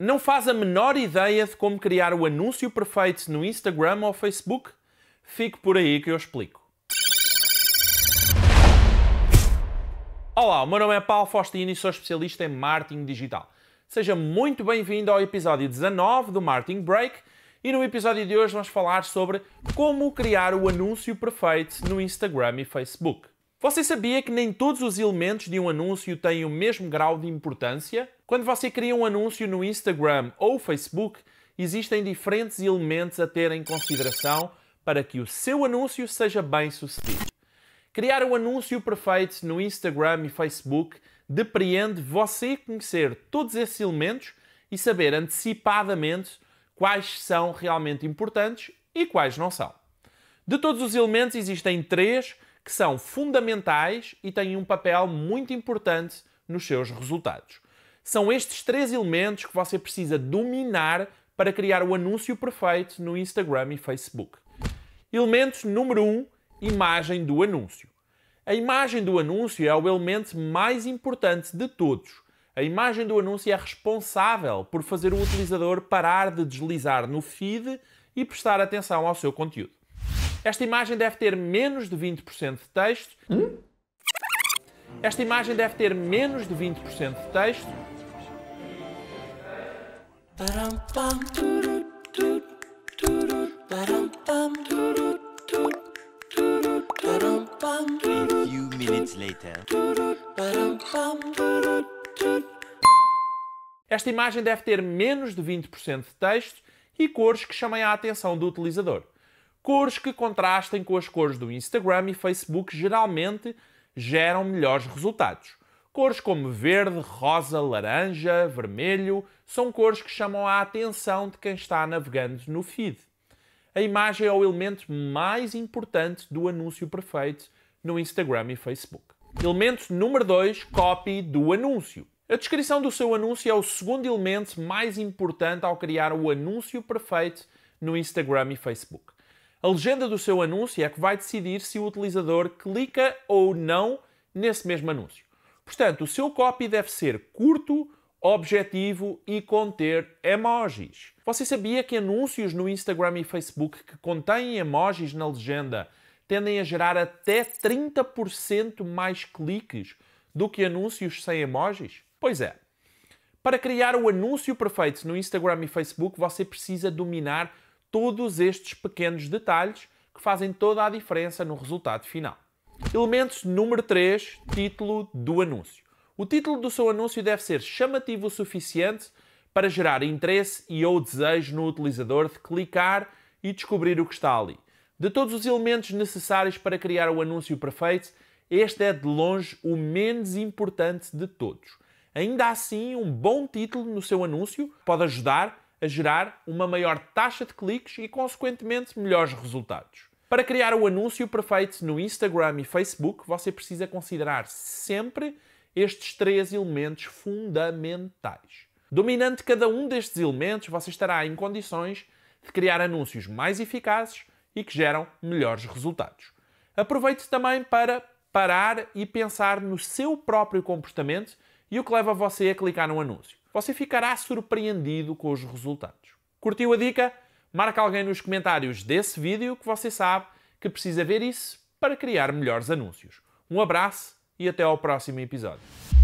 Não faz a menor ideia de como criar o anúncio perfeito no Instagram ou Facebook? Fique por aí que eu explico. Olá, o meu nome é Paulo Faustino e sou especialista em marketing digital. Seja muito bem-vindo ao episódio 19 do Marketing Break e no episódio de hoje vamos falar sobre como criar o anúncio perfeito no Instagram e Facebook. Você sabia que nem todos os elementos de um anúncio têm o mesmo grau de importância? Quando você cria um anúncio no Instagram ou Facebook, existem diferentes elementos a ter em consideração para que o seu anúncio seja bem sucedido. Criar o um anúncio perfeito no Instagram e Facebook depreende você conhecer todos esses elementos e saber antecipadamente quais são realmente importantes e quais não são. De todos os elementos, existem três que são fundamentais e têm um papel muito importante nos seus resultados. São estes três elementos que você precisa dominar para criar o anúncio perfeito no Instagram e Facebook. Elemento número 1: um, imagem do anúncio. A imagem do anúncio é o elemento mais importante de todos. A imagem do anúncio é responsável por fazer o utilizador parar de deslizar no feed e prestar atenção ao seu conteúdo. Esta imagem deve ter menos de 20% de texto. Hum? Esta imagem deve ter menos de 20% de texto. Esta imagem deve ter menos de 20% de texto e cores que chamem a atenção do utilizador. Cores que contrastem com as cores do Instagram e Facebook geralmente geram melhores resultados. Cores como verde, rosa, laranja, vermelho são cores que chamam a atenção de quem está navegando no feed. A imagem é o elemento mais importante do anúncio perfeito no Instagram e Facebook. Elemento número 2, copy do anúncio. A descrição do seu anúncio é o segundo elemento mais importante ao criar o anúncio perfeito no Instagram e Facebook. A legenda do seu anúncio é que vai decidir se o utilizador clica ou não nesse mesmo anúncio. Portanto, o seu copy deve ser curto, objetivo e conter emojis. Você sabia que anúncios no Instagram e Facebook que contêm emojis na legenda tendem a gerar até 30% mais cliques do que anúncios sem emojis? Pois é. Para criar o anúncio perfeito no Instagram e Facebook, você precisa dominar todos estes pequenos detalhes que fazem toda a diferença no resultado final. Elemento número 3, título do anúncio. O título do seu anúncio deve ser chamativo o suficiente para gerar interesse e ou desejo no utilizador de clicar e descobrir o que está ali. De todos os elementos necessários para criar o anúncio perfeito, este é de longe o menos importante de todos. Ainda assim, um bom título no seu anúncio pode ajudar a gerar uma maior taxa de cliques e, consequentemente, melhores resultados. Para criar o anúncio perfeito no Instagram e Facebook, você precisa considerar sempre estes três elementos fundamentais. Dominando cada um destes elementos, você estará em condições de criar anúncios mais eficazes e que geram melhores resultados. Aproveite também para parar e pensar no seu próprio comportamento e o que leva você a clicar no anúncio. Você ficará surpreendido com os resultados. Curtiu a dica? Marca alguém nos comentários desse vídeo que você sabe que precisa ver isso para criar melhores anúncios. Um abraço e até ao próximo episódio.